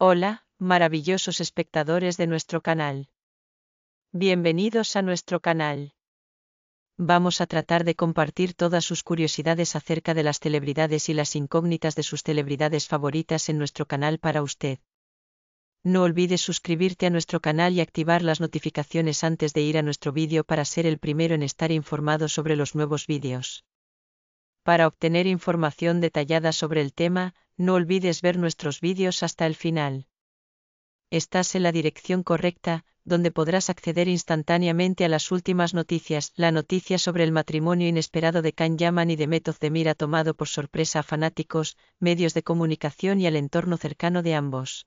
Hola, maravillosos espectadores de nuestro canal. Bienvenidos a nuestro canal. Vamos a tratar de compartir todas sus curiosidades acerca de las celebridades y las incógnitas de sus celebridades favoritas en nuestro canal para usted. No olvides suscribirte a nuestro canal y activar las notificaciones antes de ir a nuestro vídeo para ser el primero en estar informado sobre los nuevos vídeos. Para obtener información detallada sobre el tema, no olvides ver nuestros vídeos hasta el final. Estás en la dirección correcta, donde podrás acceder instantáneamente a las últimas noticias. La noticia sobre el matrimonio inesperado de Kan Yaman y de Metoz de Mira tomado por sorpresa a fanáticos, medios de comunicación y al entorno cercano de ambos.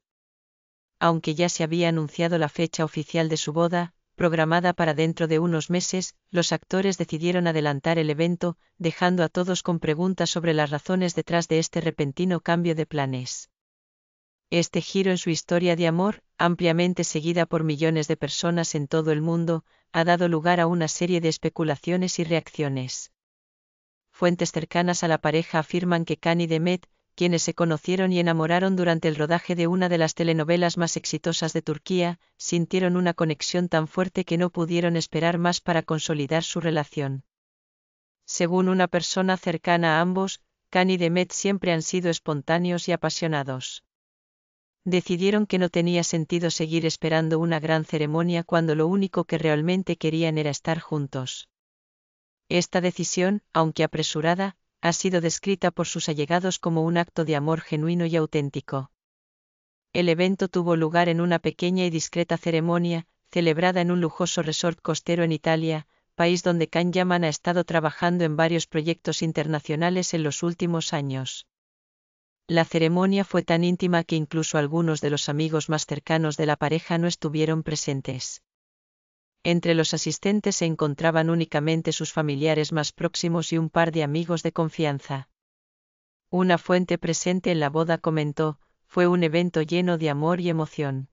Aunque ya se había anunciado la fecha oficial de su boda, programada para dentro de unos meses, los actores decidieron adelantar el evento, dejando a todos con preguntas sobre las razones detrás de este repentino cambio de planes. Este giro en su historia de amor, ampliamente seguida por millones de personas en todo el mundo, ha dado lugar a una serie de especulaciones y reacciones. Fuentes cercanas a la pareja afirman que Kanye Demet, quienes se conocieron y enamoraron durante el rodaje de una de las telenovelas más exitosas de Turquía, sintieron una conexión tan fuerte que no pudieron esperar más para consolidar su relación. Según una persona cercana a ambos, Khan y Demet siempre han sido espontáneos y apasionados. Decidieron que no tenía sentido seguir esperando una gran ceremonia cuando lo único que realmente querían era estar juntos. Esta decisión, aunque apresurada, ha sido descrita por sus allegados como un acto de amor genuino y auténtico. El evento tuvo lugar en una pequeña y discreta ceremonia, celebrada en un lujoso resort costero en Italia, país donde Can Yaman ha estado trabajando en varios proyectos internacionales en los últimos años. La ceremonia fue tan íntima que incluso algunos de los amigos más cercanos de la pareja no estuvieron presentes. Entre los asistentes se encontraban únicamente sus familiares más próximos y un par de amigos de confianza. Una fuente presente en la boda comentó, fue un evento lleno de amor y emoción.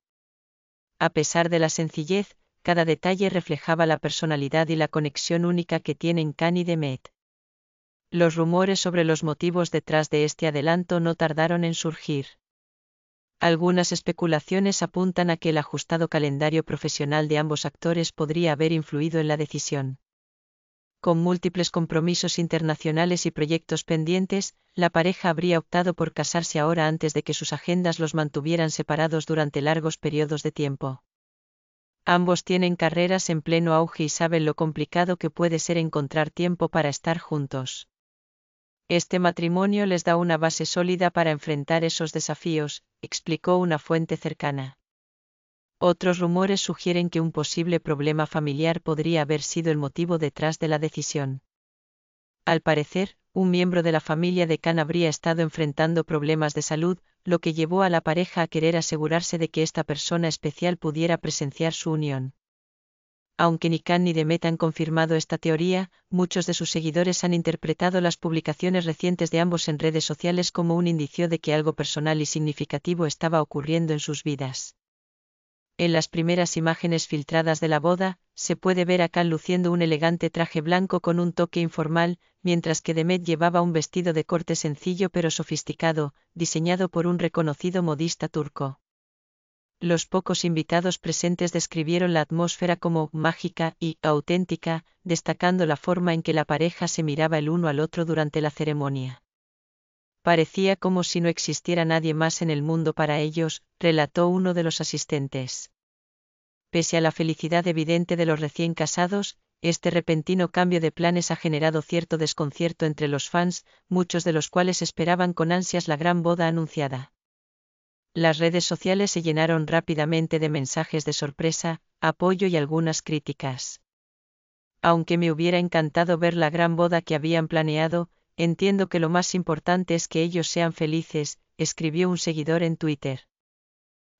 A pesar de la sencillez, cada detalle reflejaba la personalidad y la conexión única que tienen Khan y Demet. Los rumores sobre los motivos detrás de este adelanto no tardaron en surgir. Algunas especulaciones apuntan a que el ajustado calendario profesional de ambos actores podría haber influido en la decisión. Con múltiples compromisos internacionales y proyectos pendientes, la pareja habría optado por casarse ahora antes de que sus agendas los mantuvieran separados durante largos periodos de tiempo. Ambos tienen carreras en pleno auge y saben lo complicado que puede ser encontrar tiempo para estar juntos. Este matrimonio les da una base sólida para enfrentar esos desafíos, explicó una fuente cercana. Otros rumores sugieren que un posible problema familiar podría haber sido el motivo detrás de la decisión. Al parecer, un miembro de la familia de Khan habría estado enfrentando problemas de salud, lo que llevó a la pareja a querer asegurarse de que esta persona especial pudiera presenciar su unión. Aunque ni Khan ni Demet han confirmado esta teoría, muchos de sus seguidores han interpretado las publicaciones recientes de ambos en redes sociales como un indicio de que algo personal y significativo estaba ocurriendo en sus vidas. En las primeras imágenes filtradas de la boda, se puede ver a Khan luciendo un elegante traje blanco con un toque informal, mientras que Demet llevaba un vestido de corte sencillo pero sofisticado, diseñado por un reconocido modista turco los pocos invitados presentes describieron la atmósfera como mágica y auténtica, destacando la forma en que la pareja se miraba el uno al otro durante la ceremonia. Parecía como si no existiera nadie más en el mundo para ellos, relató uno de los asistentes. Pese a la felicidad evidente de los recién casados, este repentino cambio de planes ha generado cierto desconcierto entre los fans, muchos de los cuales esperaban con ansias la gran boda anunciada las redes sociales se llenaron rápidamente de mensajes de sorpresa, apoyo y algunas críticas. Aunque me hubiera encantado ver la gran boda que habían planeado, entiendo que lo más importante es que ellos sean felices, escribió un seguidor en Twitter.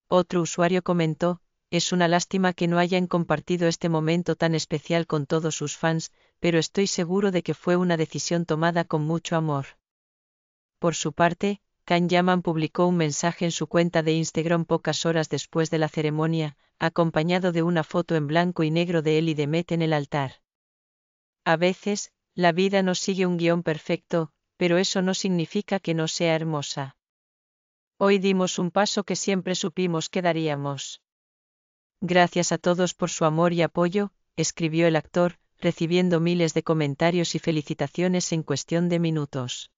Otro usuario comentó, es una lástima que no hayan compartido este momento tan especial con todos sus fans, pero estoy seguro de que fue una decisión tomada con mucho amor. Por su parte, Kan Yaman publicó un mensaje en su cuenta de Instagram pocas horas después de la ceremonia, acompañado de una foto en blanco y negro de él y de Met en el altar. A veces, la vida no sigue un guión perfecto, pero eso no significa que no sea hermosa. Hoy dimos un paso que siempre supimos que daríamos. Gracias a todos por su amor y apoyo, escribió el actor, recibiendo miles de comentarios y felicitaciones en cuestión de minutos.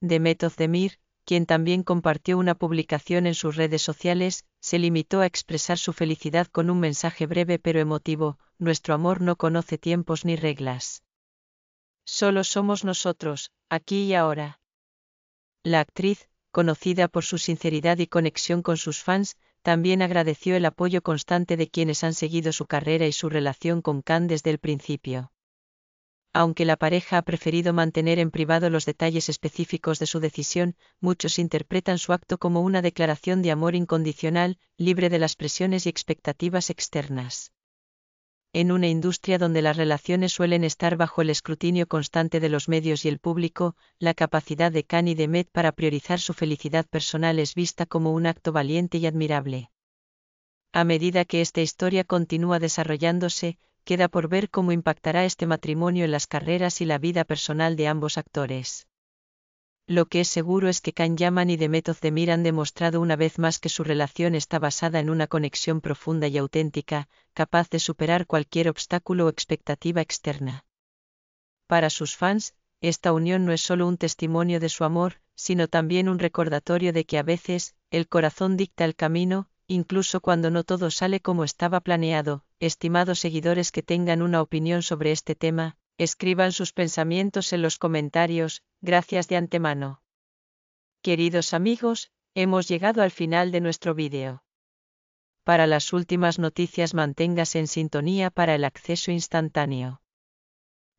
Demet Demir, quien también compartió una publicación en sus redes sociales, se limitó a expresar su felicidad con un mensaje breve pero emotivo, nuestro amor no conoce tiempos ni reglas. Solo somos nosotros, aquí y ahora. La actriz, conocida por su sinceridad y conexión con sus fans, también agradeció el apoyo constante de quienes han seguido su carrera y su relación con Khan desde el principio aunque la pareja ha preferido mantener en privado los detalles específicos de su decisión, muchos interpretan su acto como una declaración de amor incondicional, libre de las presiones y expectativas externas. En una industria donde las relaciones suelen estar bajo el escrutinio constante de los medios y el público, la capacidad de Khan y de Met para priorizar su felicidad personal es vista como un acto valiente y admirable. A medida que esta historia continúa desarrollándose, queda por ver cómo impactará este matrimonio en las carreras y la vida personal de ambos actores. Lo que es seguro es que Kan Yaman y Demet Özdemir han demostrado una vez más que su relación está basada en una conexión profunda y auténtica, capaz de superar cualquier obstáculo o expectativa externa. Para sus fans, esta unión no es solo un testimonio de su amor, sino también un recordatorio de que a veces, el corazón dicta el camino, incluso cuando no todo sale como estaba planeado, estimados seguidores que tengan una opinión sobre este tema, escriban sus pensamientos en los comentarios, gracias de antemano. Queridos amigos, hemos llegado al final de nuestro vídeo. Para las últimas noticias manténgase en sintonía para el acceso instantáneo.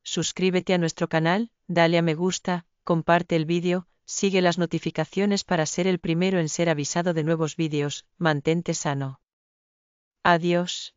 Suscríbete a nuestro canal, dale a me gusta, comparte el vídeo, sigue las notificaciones para ser el primero en ser avisado de nuevos vídeos, mantente sano. Adiós.